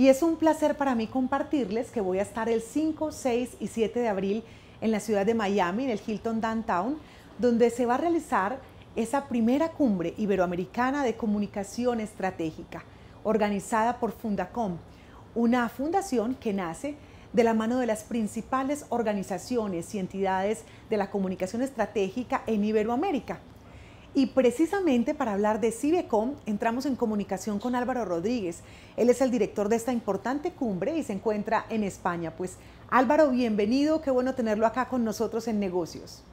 Y es un placer para mí compartirles que voy a estar el 5, 6 y 7 de abril en la ciudad de Miami, en el Hilton Downtown, donde se va a realizar esa primera cumbre iberoamericana de comunicación estratégica, organizada por Fundacom, una fundación que nace de la mano de las principales organizaciones y entidades de la comunicación estratégica en Iberoamérica. Y precisamente para hablar de CIBECOM, entramos en comunicación con Álvaro Rodríguez. Él es el director de esta importante cumbre y se encuentra en España. Pues Álvaro, bienvenido, qué bueno tenerlo acá con nosotros en negocios.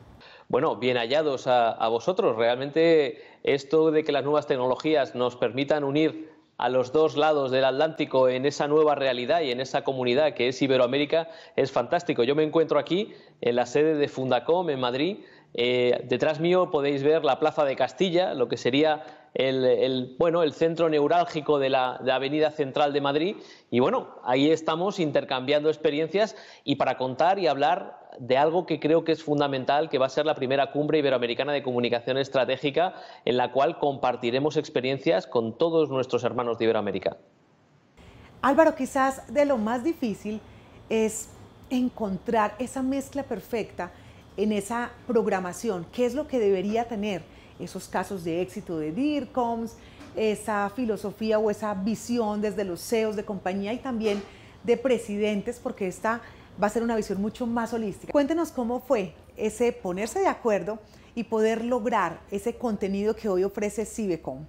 Bueno, bien hallados a, a vosotros. Realmente esto de que las nuevas tecnologías nos permitan unir a los dos lados del Atlántico en esa nueva realidad y en esa comunidad que es Iberoamérica es fantástico. Yo me encuentro aquí en la sede de Fundacom en Madrid eh, detrás mío podéis ver la Plaza de Castilla, lo que sería el, bueno, el centro neurálgico de la, de Avenida Central de Madrid. Y bueno, ahí estamos intercambiando experiencias y para contar y hablar de algo que creo que es fundamental, que va a ser la primera cumbre iberoamericana de comunicación estratégica, en la cual compartiremos experiencias con todos nuestros hermanos de Iberoamérica. Álvaro, quizás de lo más difícil es encontrar esa mezcla perfecta en esa programación, qué es lo que debería tener esos casos de éxito de DIRCOMS, esa filosofía o esa visión desde los CEOs de compañía y también de presidentes, porque esta va a ser una visión mucho más holística. Cuéntenos cómo fue ese ponerse de acuerdo y poder lograr ese contenido que hoy ofrece Cibecom.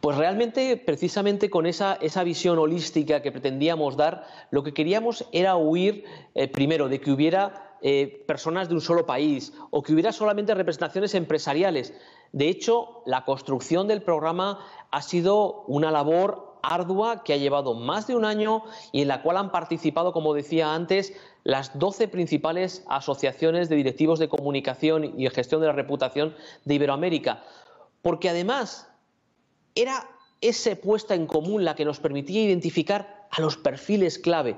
Pues realmente, precisamente con esa, esa, visión holística que pretendíamos dar, lo que queríamos era huir, eh, primero, de que hubiera eh, personas de un solo país o que hubiera solamente representaciones empresariales. De hecho, la construcción del programa ha sido una labor ardua que ha llevado más de un año y en la cual han participado, como decía antes, las 12 principales asociaciones de directivos de comunicación y gestión de la reputación de Iberoamérica. Porque además era esa puesta en común la que nos permitía identificar a los perfiles clave.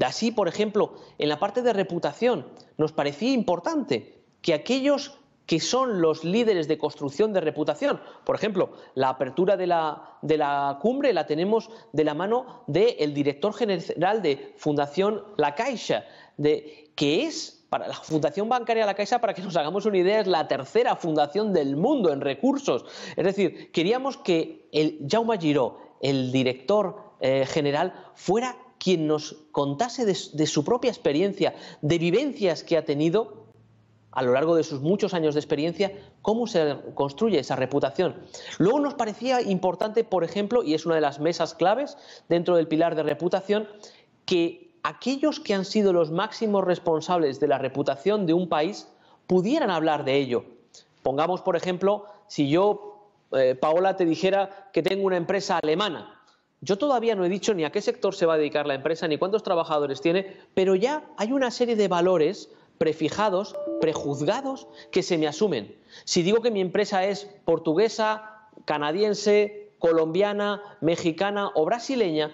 Así, por ejemplo, en la parte de reputación, nos parecía importante que aquellos que son los líderes de construcción de reputación. Por ejemplo, la apertura de la, cumbre la tenemos de la mano del director general de Fundación La Caixa, de, que es, para la Fundación Bancaria La Caixa, para que nos hagamos una idea, es la tercera fundación del mundo en recursos. Es decir, queríamos que el Jaume Giró, el director eh, general, fuera quien nos contase de, su propia experiencia, de vivencias que ha tenido a lo largo de sus muchos años de experiencia, cómo se construye esa reputación. Luego nos parecía importante, por ejemplo, y es una de las mesas claves dentro del pilar de reputación, que aquellos que han sido los máximos responsables de la reputación de un país pudieran hablar de ello. Pongamos, por ejemplo, si yo, eh, Paola, te dijera que tengo una empresa alemana yo todavía no he dicho ni a qué sector se va a dedicar la empresa, ni cuántos trabajadores tiene, pero ya hay una serie de valores prefijados, prejuzgados, que se me asumen. Si digo que mi empresa es portuguesa, canadiense, colombiana, mexicana o brasileña,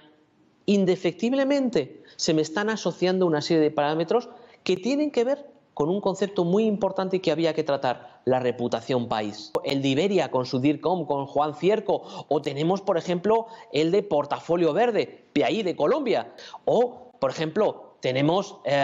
indefectiblemente se me están asociando una serie de parámetros que tienen que ver con un concepto muy importante que había que tratar, la reputación país. El de Iberia con su DIRCOM, con Juan Cierco, o tenemos, por ejemplo, el de Portafolio Verde, PIAI de Colombia, o, por ejemplo, tenemos eh,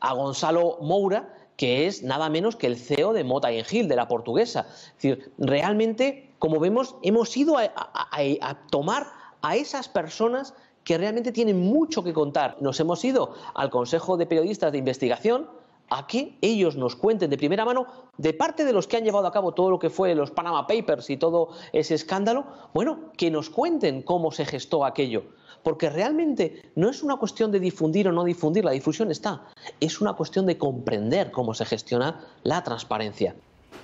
a Gonzalo Moura, que es nada menos que el CEO de Mota en Gil, de la portuguesa. Es decir, realmente, como vemos, hemos ido a tomar a esas personas que realmente tienen mucho que contar. Nos hemos ido al Consejo de Periodistas de Investigación, a que ellos nos cuenten de primera mano, de parte de los que han llevado a cabo todo lo que fue los Panama Papers y todo ese escándalo, bueno, que nos cuenten cómo se gestó aquello. Porque realmente no es una cuestión de difundir o no difundir, la difusión está, es una cuestión de comprender cómo se gestiona la transparencia.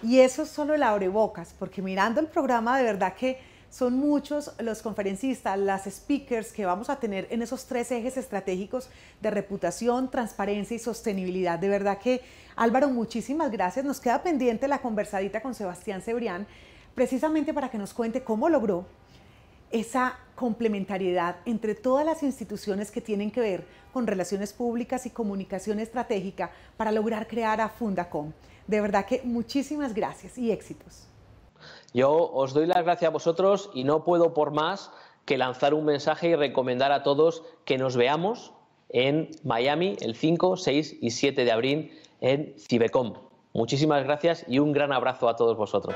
Y eso solo el abrebocas, porque mirando el programa de verdad que son muchos los conferencistas, las speakers que vamos a tener en esos tres ejes estratégicos de reputación, transparencia y sostenibilidad. De verdad que, Álvaro, muchísimas gracias. Nos queda pendiente la conversadita con Sebastián Cebrián, precisamente para que nos cuente cómo logró esa complementariedad entre todas las instituciones que tienen que ver con relaciones públicas y comunicación estratégica para lograr crear a Fundacom. De verdad que muchísimas gracias y éxitos. Yo os doy las gracias a vosotros y no puedo por más que lanzar un mensaje y recomendar a todos que nos veamos en Miami el 5, 6 y 7 de abril en Cibecom. Muchísimas gracias y un gran abrazo a todos vosotros.